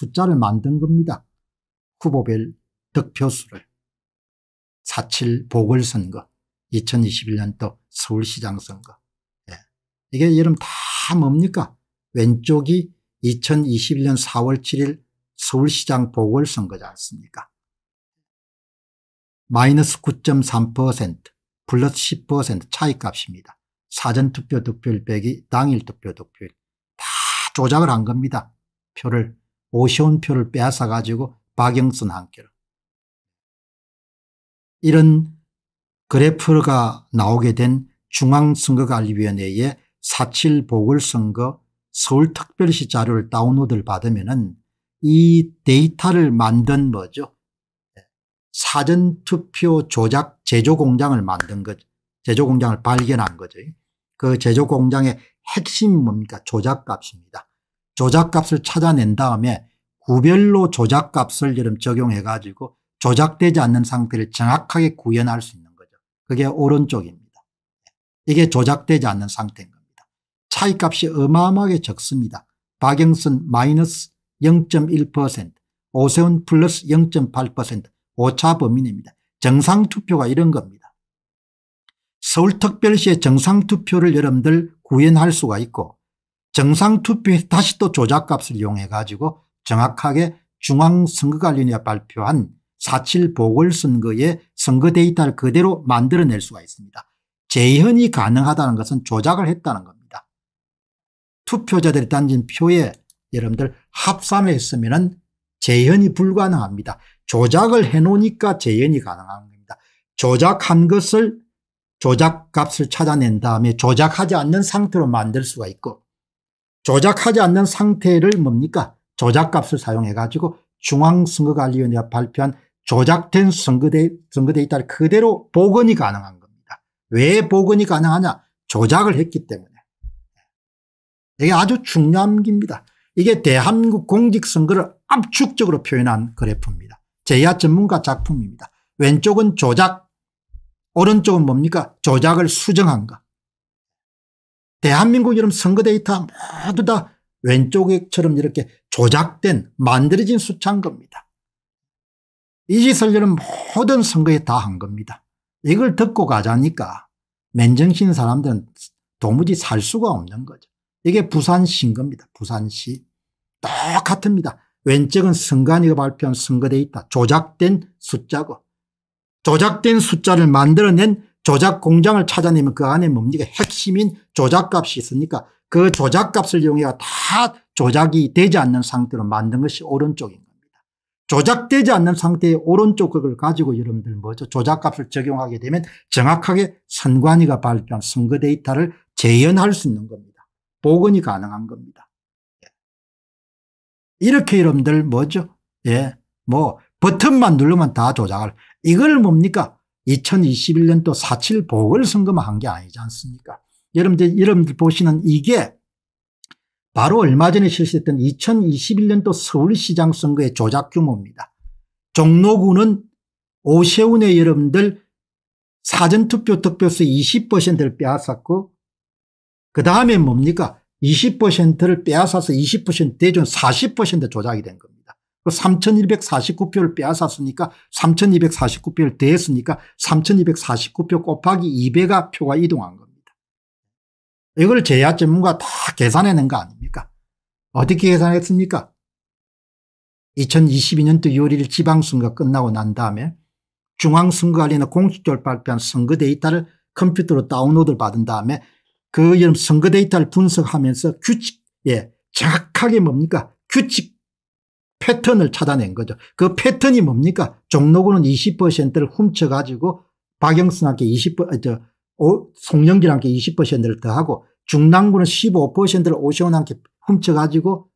숫자를 만든 겁니다. 후보별 득표수를. 4.7 보궐선거, 2021년도 서울시장 선거. 예. 이게 여러분 다 뭡니까? 왼쪽이 2021년 4월 7일 서울시장 보궐선거지 않습니까? 마이너스 9.3% 플러스 10% 차이값입니다. 사전투표 득표율 빼기 당일 투표 득표율 다 조작을 한 겁니다. 표를 오시온표를 빼앗아 가지고 박영선 한결 이런 그래프가 나오게 된 중앙선거관리위원회의 4.7 보궐선거 서울특별시 자료를 다운로드를 받으면 은이 데이터를 만든 뭐죠 네. 사전투표 조작 제조공장을 만든 거죠 제조공장을 발견한 거죠 그 제조공장의 핵심이 뭡니까 조작값입니다 조작값을 찾아낸 다음에 구별로 조작값을 여름 적용해 가지고 조작되지 않는 상태를 정확하게 구현할 수 있는 거죠. 그게 오른쪽입니다. 이게 조작되지 않는 상태인 겁니다. 차이값이 어마어마하게 적습니다. 박영선 마이너스 0.1% 오세훈 플러스 0.8% 오차 범인입니다. 정상투표가 이런 겁니다. 서울특별시의 정상투표를 여러분들 구현할 수가 있고 정상투표에 다시 또 조작값을 이용해 가지고 정확하게 중앙선거관리위원회가 발표한 4.7 보궐선거의 선거 데이터를 그대로 만들어낼 수가 있습니다. 재현이 가능하다는 것은 조작을 했다는 겁니다. 투표자들이 던진 표에 여러분들 합산을 했으면 재현이 불가능합니다. 조작을 해놓으니까 재현이 가능한 겁니다. 조작한 것을 조작값을 찾아낸 다음에 조작하지 않는 상태로 만들 수가 있고 조작하지 않는 상태를 뭡니까 조작값을 사용해 가지고 중앙선거관리위원회가 발표한 조작된 선거대, 선거데이터를 그대로 복원이 가능한 겁니다. 왜 복원이 가능하냐 조작을 했기 때문에 이게 아주 중요한 겁니다. 이게 대한민국 공직선거를 압축적으로 표현한 그래프입니다. 제야 전문가 작품입니다. 왼쪽은 조작 오른쪽은 뭡니까 조작을 수정한 것 대한민국 이름 선거 데이터 모두 다 왼쪽처럼 이렇게 조작된 만들어진 수차인 겁니다. 이 짓을려는 모든 선거에 다 한 겁니다. 이걸 듣고 가자니까 맨정신 사람들은 도무지 살 수가 없는 거죠. 이게 부산시인 겁니다. 부산시. 똑같습니다. 왼쪽은 선관위가 발표한 선거 데이터 조작된 숫자고 조작된 숫자를 만들어낸 조작 공장을 찾아내면 그 안에 뭡니까 핵심인 조작값이 있으니까 그 조작값을 이용해야 다 조작이 되지 않는 상태로 만든 것이 오른쪽인 겁니다. 조작되지 않는 상태의 오른쪽 극을 가지고 여러분들 뭐죠 조작값을 적용하게 되면 정확하게 선관위가 발표한 선거 데이터를 재현할 수 있는 겁니다. 복원이 가능한 겁니다. 예. 이렇게 여러분들 뭐죠? 예, 뭐 버튼만 누르면 다 조작을 이걸 뭡니까? 2021년 또4.7 보궐선거만 한 게 아니지 않습니까 여러분들, 여러분들 보시는 이게 바로 얼마 전에 실시했던 2021년도 서울시장 선거의 조작 규모입니다. 종로구는 오세훈의 여러분들 사전투표 득표수 20%를 빼앗았고 그 다음에 뭡니까 20%를 빼앗아서 20% 대준 40% 조작이 된 겁니다. 그 3,249표를 빼앗았으니까 3,249표를 대했으니까 3,249표 곱하기 2배가 표가 이동한 겁니다. 이걸 제야 전문가 다 계산해낸 거 아닙니까? 어떻게 계산했습니까? 2022년도 6월 1일 지방선거 가 끝나고 난 다음에 중앙선거관리는 공식적으로 발표한 선거 데이터를 컴퓨터로 다운로드를 받은 다음에 그 이름 선거 데이터를 분석하면서 규칙, 예, 정확하게 뭡니까? 규칙 패턴을 찾아낸 거죠. 그 패턴이 뭡니까? 종로구는 20%를 훔쳐가지고 박영순한테 20%, 저, 오, 송영길한테 20%를 더하고 중랑구는 15%를 오시원한테 훔쳐가지고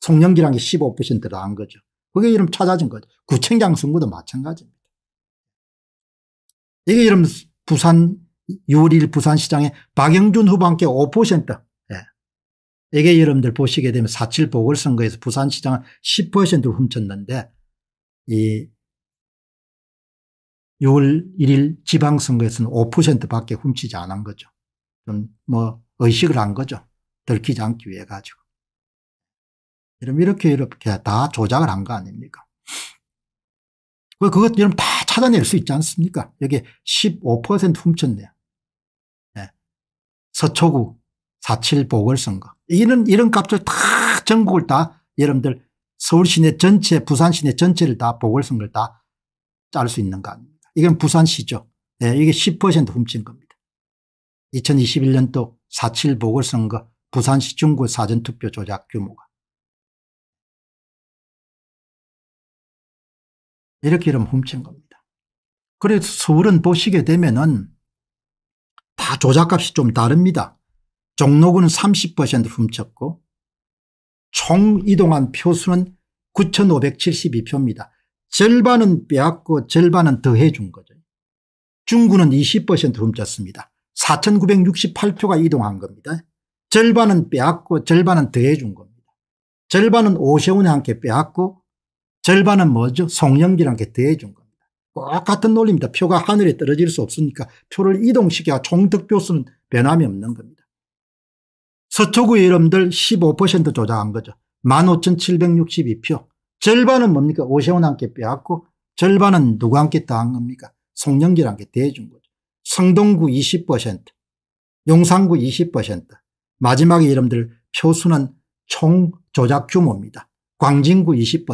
송영길한테 15%를 한 거죠. 그게 이름 찾아진 거죠. 구청장 선거도 마찬가지입니다. 이게 이름 부산 6월 1일 부산시장에 박영준 후보한테5% 이게 여러분들 보시게 되면 4.7 보궐선거에서 부산시장을 10%를 훔쳤는데 이 6월 1일 지방선거에서는 5%밖에 훔치지 않은 거죠. 좀 뭐 의식을 한 거죠. 들키지 않기 위해 가지고. 여러분 이렇게 이렇게 다 조작을 한 거 아닙니까? 그, 그것 여러분 다 찾아낼 수 있지 않습니까? 여기 15% 훔쳤네요. 네. 서초구 4.7 보궐선거. 이런, 이런 값을 다 전국을 다 여러분들 서울 시내 전체 부산 시내 전체를 다 보궐선거를 다 짤 수 있는 거 아닙니까 이건 부산시죠. 네, 이게 10% 훔친 겁니다. 2021년도 4.7 보궐선거 부산시 중구 사전투표 조작 규모가. 이렇게 이러면 훔친 겁니다. 그래서 서울은 보시게 되면은 다 조작값이 좀 다릅니다. 종로구는 30% 훔쳤고 총 이동한 표수는 9572표입니다. 절반은 빼앗고 절반은 더해 준 거죠. 중구는 20% 훔쳤습니다. 4968표가 이동한 겁니다. 절반은 빼앗고 절반은 더해 준 겁니다. 절반은 오세훈이 함께 빼앗고 절반은 뭐죠? 송영길 함께 더해 준 겁니다. 똑같은 논리입니다. 표가 하늘에 떨어질 수 없으니까 표를 이동시켜야 총득표수는 변함이 없는 겁니다. 서초구 의름들15% 조작한 거죠. 15,762표. 절반은 뭡니까? 오세훈한께 빼앗고 절반은 누구한께 당한 겁니까? 송영길한께 대해준 거죠. 성동구 20%, 용산구 20%, 마지막에 이름들 표수는 총 조작 규모입니다. 광진구 20%,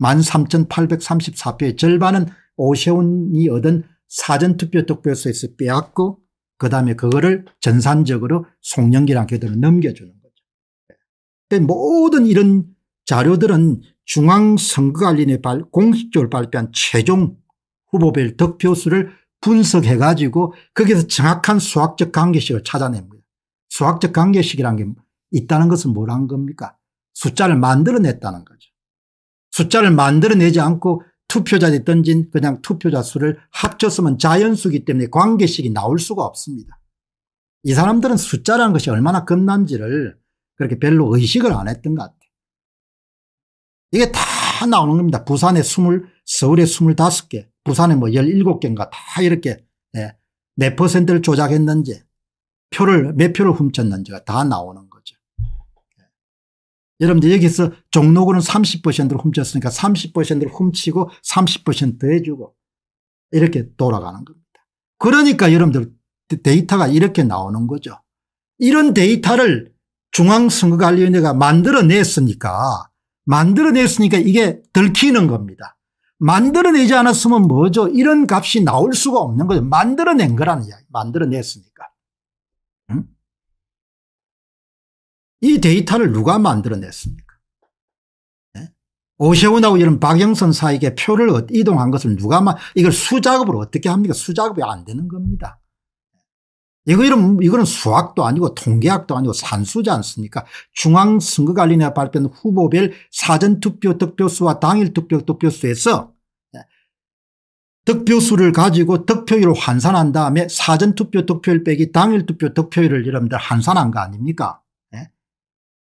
13,834표의 예, 절반은 오세훈이 얻은 사전투표 득표수에서 빼앗고 그 다음에 그거를 전산적으로 송년기란 교도로 넘겨주는 거죠. 예. 그 모든 이런 자료들은 중앙선거관리위원회 공식적으로 발표한 최종 후보별 득표수를 분석해 가지고 거기서 정확한 수학적 관계식을 찾아낸 거예요. 수학적 관계식이란 게 있다는 것은 뭐라는 겁니까 숫자를 만들어냈다는 거죠. 숫자를 만들어내지 않고 투표자들이 던진 그냥 투표자 수를 합쳤으면 자연수기 때문에 관계식이 나올 수가 없습니다. 이 사람들은 숫자라는 것이 얼마나 겁난지를 그렇게 별로 의식을 안 했던 것 같아요. 이게 다 나오는 겁니다. 부산에 20, 서울에 25개, 부산에 뭐 17개인가 다 이렇게 예, 몇 퍼센트를 조작했는지, 표를, 몇 표를 훔쳤는지가 다 나오는 거. 여러분들 여기서 종로구는 30%를 훔쳤으니까 30%를 훔치고 30% 더해주고 이렇게 돌아가는 겁니다. 그러니까 여러분들 데이터가 이렇게 나오는 거죠. 이런 데이터를 중앙선거관리위원회가 만들어냈으니까 만들어냈으니까 이게 들키는 겁니다. 만들어내지 않았으면 뭐죠 이런 값이 나올 수가 없는 거죠. 만들어낸 거라는 이야기 만들어냈으니까. 응? 이 데이터를 누가 만들어냈습니까? 네? 오세훈하고 이런 박영선 사이에 표를 어, 이동한 것을 누가 만 이걸 수작업으로 어떻게 합니까? 수작업이 안 되는 겁니다. 이거 이런 이거는 수학도 아니고 통계학도 아니고 산수지 않습니까? 중앙선거관리위원회 발표한 후보별 사전투표 득표수와 당일 투표 득표수에서 예, 득표수를 가지고 득표율을 환산한 다음에 사전투표 득표율 빼기 당일 투표 득표율을 여러분들 환산한 거 아닙니까?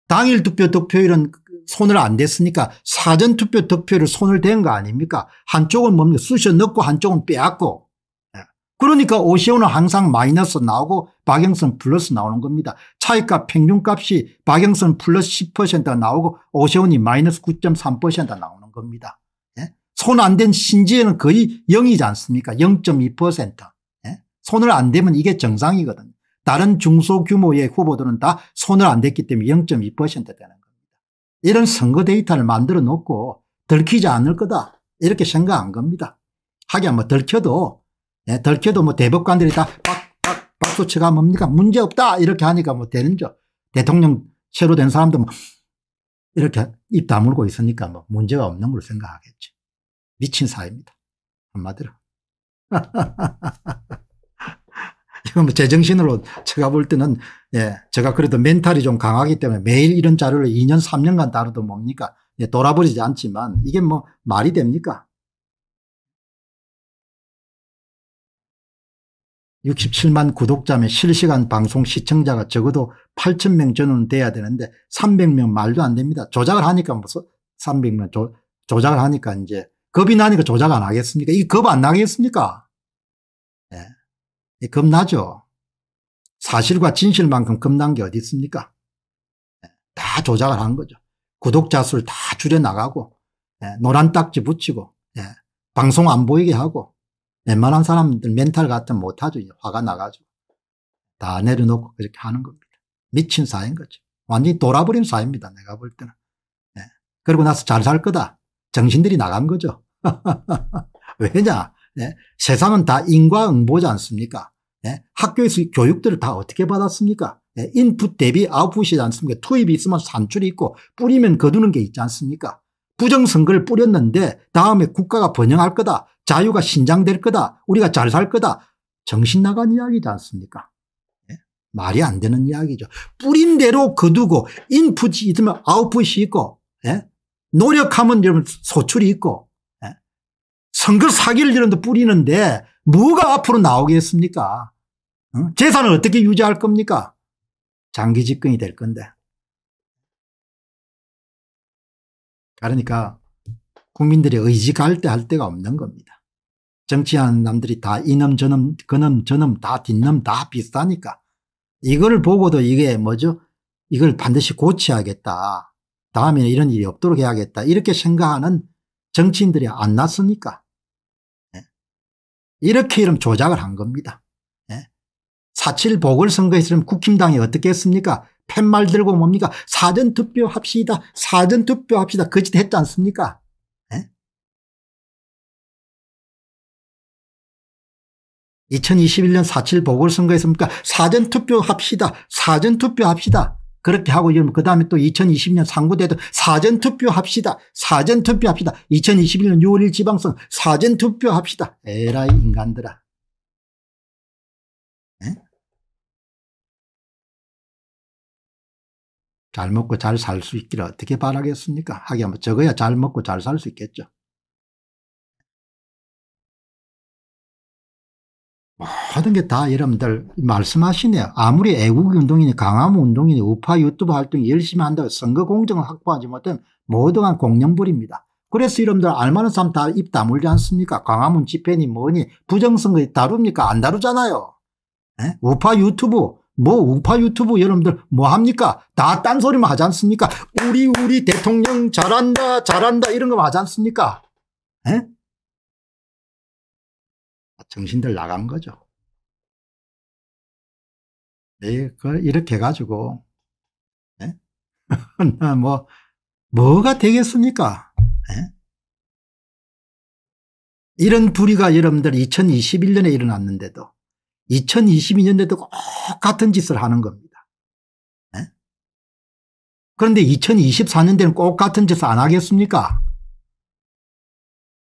당일 투표 득표율은 손을 안 댔으니까 사전 투표 득표를 손을 댄 거 아닙니까? 한쪽은 뭡니까? 쑤셔 넣고 한쪽은 빼앗고. 예. 그러니까 오시오는 항상 마이너스 나오고 박영선 플러스 나오는 겁니다. 차이값 평균값이 박영선 플러스 10% 나오고 오시오이 마이너스 9.3% 나오는 겁니다. 예. 손안 댄 신지에는 거의 0이지 않습니까? 0.2%. 예. 손을 안 대면 이게 정상이거든요. 다른 중소규모의 후보들은 다 손을 안 댔기 때문에 0.2% 되는 겁니다. 이런 선거 데이터를 만들어 놓고 들키지 않을 거다 이렇게 생각한 겁니다. 하기야 뭐 들켜도 네, 들켜도 뭐 대법관들이 다 빡빡 박수치가 뭡니까 문제없다 이렇게 하니까 뭐 되는 줄 대통령 새로 된 사람도 뭐 이렇게 입 다물고 있으니까 뭐 문제가 없는 걸로 생각하겠죠. 미친 사입니다 한마디로. 표현으로 제정신으로 제가 볼 때는 예, 제가 그래도 멘탈이 좀 강하기 때문에 매일 이런 자료를 2년 3년간 다루도 뭡니까 예, 돌아버리지 않지만 이게 뭐 말이 됩니까 67만 구독자면 실시간 방송 시청자가 적어도 8 0 0 0명 전후는 돼야 되는데 300명 말도 안 됩니다. 조작을 하니까 무슨 300명 조, 조작을 하니까 이제 겁이 나니까 조작 안 하겠습니까? 이 겁 안 나겠습니까? 예. 예, 겁나죠. 사실과 진실만큼 겁난 게 어디 있습니까? 예, 다 조작을 한 거죠. 구독자 수를 다 줄여나가고 예, 노란 딱지 붙이고 방송 안 보이게 하고 웬만한 사람들 멘탈 같은 못하죠. 화가 나가지고 다 내려놓고 그렇게 하는 겁니다. 미친 사인 거죠. 완전히 돌아버린 사입니다. 내가 볼 때는. 그러고 나서 잘 살 거다. 정신들이 나간 거죠. 왜냐? 예. 세상은 다 인과응보지 않습니까? 예? 학교에서 교육들을 다 어떻게 받았습니까? 예? 인풋 대비 아웃풋이지 않습니까? 투입이 있으면 산출이 있고 뿌리면 거두는 게 있지 않습니까? 부정선거를 뿌렸는데 다음에 국가가 번영할 거다. 자유가 신장될 거다. 우리가 잘 살 거다. 정신 나간 이야기지 않습니까? 예? 말이 안 되는 이야기죠. 뿌린 대로 거두고 인풋이 있으면 아웃풋이 있고 예? 노력하면 소출이 있고 예? 선거 사기를 여러분 뿌리는데 뭐가 앞으로 나오겠습니까? 어? 재산을 어떻게 유지할 겁니까? 장기 집권이 될 건데. 그러니까 국민들이 의지 할때 할때가 없는 겁니다. 정치하는 남들이 다 이놈 저놈 그놈 저놈 다 뒷놈 다 비슷하니까 이걸 보고도 이게 뭐죠? 이걸 반드시 고쳐야겠다. 다음에는 이런 일이 없도록 해야겠다. 이렇게 생각하는 정치인들이 안 났으니까 이렇게 이름 조작을 한 겁니다. 예. 4.7 보궐선거에서 국힘당이 어떻게 했습니까? 팻말 들고 뭡니까? 사전투표 합시다. 사전투표 합시다. 거짓 그 했지 않습니까? 예? 2021년 4.7 보궐선거에서 니까 사전투표 합시다. 사전투표 합시다. 그렇게 하고 이러면 그다음에 또 2020년 상부대도 사전투표 합시다. 사전투표 합시다. 2021년 6월 1 지방선 사전투표 합시다. 에라이 인간들아. 에? 잘 먹고 잘 살 수 있기를 어떻게 바라겠습니까? 하기야 뭐 적어야 잘 먹고 잘 살 수 있겠죠. 모든 게 다 여러분들 말씀하시네요. 아무리 애국운동이니 강화문운동이니 우파 유튜브 활동 열심히 한다고 선거 공정을 확보하지 못한 모두한 공룡불입니다. 그래서 여러분들 알만한 사람 다 입 다물지 않습니까? 광화문 집회니 뭐니 부정선거 다룹니까? 안 다루잖아요. 에? 우파 유튜브 뭐 우파 유튜브 여러분들 뭐 합니까? 다 딴소리만 하지 않습니까? 우리 우리 대통령 잘한다 잘한다 이런 거 하지 않습니까? 에? 정신들 나간 거죠. 네, 이렇게 가지고 네? 뭐 뭐가 되겠습니까? 네? 이런 불의가 여러분들 2021년에 일어났는데도 2022년에도 꼭 같은 짓을 하는 겁니다. 네? 그런데 2024년대는 꼭 같은 짓을 안 하겠습니까?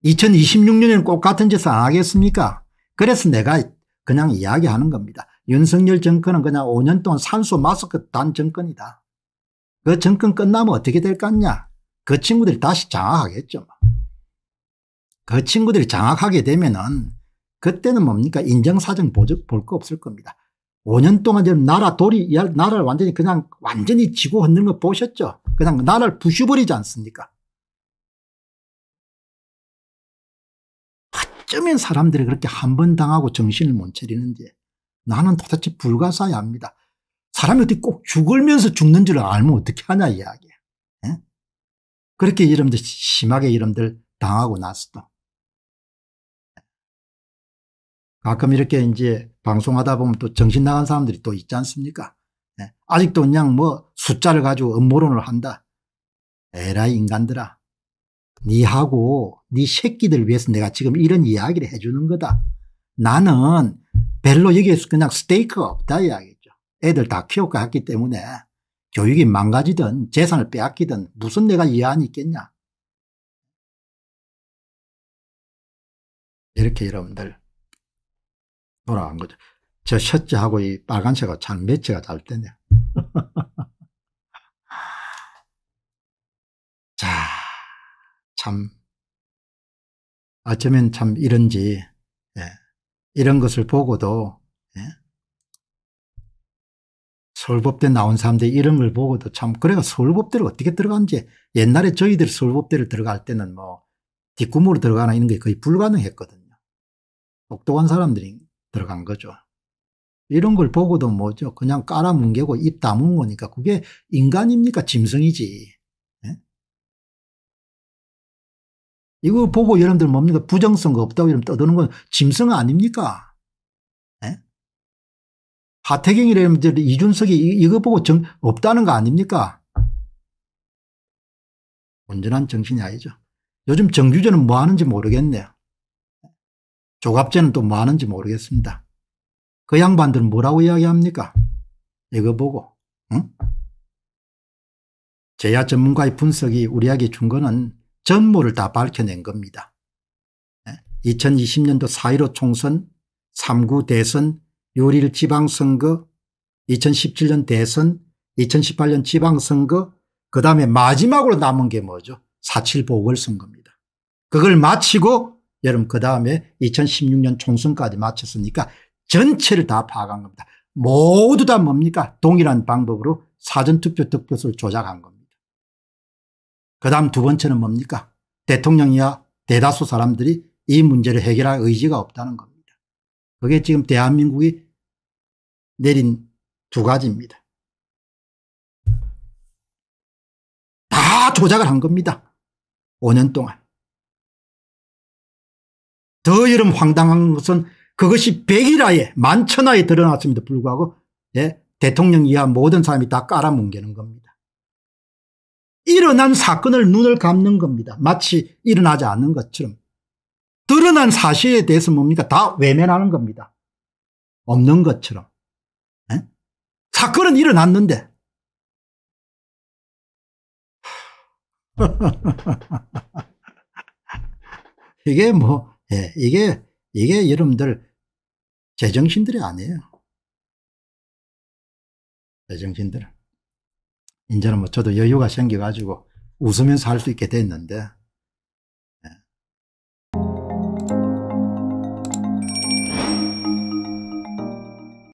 2026년에는 꼭 같은 짓을 안 하겠습니까? 그래서 내가 그냥 이야기하는 겁니다. 윤석열 정권은 그냥 5년 동안 산소 마스크 단 정권이다. 그 정권 끝나면 어떻게 될 거냐. 그 친구들이 다시 장악하겠죠. 뭐. 그 친구들이 장악하게 되면은 그때는 뭡니까 인정사정 볼 거 없을 겁니다. 5년 동안 나라 돌이 나라를 완전히 그냥 완전히 지고 흔드거 보셨죠? 그냥 나라를 부숴버리지 않습니까? 어쩌면 사람들이 그렇게 한 번 당하고 정신을 못 차리는지 나는 도대체 불가사의합니다. 사람이 어떻게 꼭 죽으면서 죽는 줄 알면 어떻게 하냐 이야기. 예? 그렇게 여러분들 심하게 여러분들 당하고 났어. 가끔 이렇게 이제 방송하다 보면 또 정신 나간 사람들이 또 있지 않습니까? 예? 아직도 그냥 뭐 숫자를 가지고 음모론을 한다. 에라이 인간들아. 니하고 네 새끼들 위해서 내가 지금 이런 이야기를 해주는 거다. 나는 별로 여기에서 그냥 스테이크가 없다 이야기죠. 애들 다 키워갔기 때문에 교육이 망가지든 재산을 빼앗기든 무슨 내가 이안이 있겠냐. 이렇게 여러분들 돌아간 거죠. 저 셔츠하고 이 빨간색하고 참 매치가 잘 되네요. 참 어쩌면 참 이런지 예, 이런 것을 보고도 예, 서울법대 나온 사람들 이런 걸 보고도 참 그래가 서울법대를 어떻게 들어간지 옛날에 저희들 서울법대를 들어갈 때는 뭐 뒷구멍으로 들어가나 이런 게 거의 불가능했거든요. 똑똑한 사람들이 들어간 거죠. 이런 걸 보고도 뭐죠. 그냥 깔아뭉개고 입 다문 거니까 그게 인간입니까? 짐승이지. 이거 보고 여러분들 뭡니까? 부정선거 없다고 이러분 떠드는 건 짐승 아닙니까? 예? 하태경이라 여들 이준석이 이거 보고 정, 없다는 거 아닙니까? 온전한 정신이 아니죠. 요즘 정규제는 뭐 하는지 모르겠네요. 조갑제는 또 뭐 하는지 모르겠습니다. 그 양반들은 뭐라고 이야기합니까? 이거 보고. 응? 제야 전문가의 분석이 우리에게 준 거는 전모를 다 밝혀낸 겁니다. 2020년도 4.15 총선, 3구 대선, 요리를 지방선거, 2017년 대선, 2018년 지방선거, 그 다음에 마지막으로 남은 게 뭐죠? 4.7 보궐선거입니다. 그걸 마치고 여러분 그 다음에 2016년 총선까지 마쳤으니까 전체를 다 파악한 겁니다. 모두 다 뭡니까? 동일한 방법으로 사전투표 득표수를 조작한 겁니다. 그다음 두 번째는 뭡니까 대통령이야 대다수 사람들이 이 문제를 해결할 의지가 없다는 겁니다. 그게 지금 대한민국이 내린 두 가지입니다. 다 조작을 한 겁니다. 5년 동안. 더이름 황당한 것은 그것이 백일화에 만천화에 드러났음에도 불구하고 예? 대통령 이하 모든 사람이 다 깔아뭉개는 겁니다. 일어난 사건을 눈을 감는 겁니다. 마치 일어나지 않는 것처럼. 드러난 사실에 대해서 뭡니까? 다 외면하는 겁니다. 없는 것처럼. 에? 사건은 일어났는데. 이게 뭐, 예, 이게, 이게 여러분들 제정신들이 아니에요. 제정신들. 이제는 뭐 저도 여유가 생겨가지고 웃으면서 할 수 있게 됐는데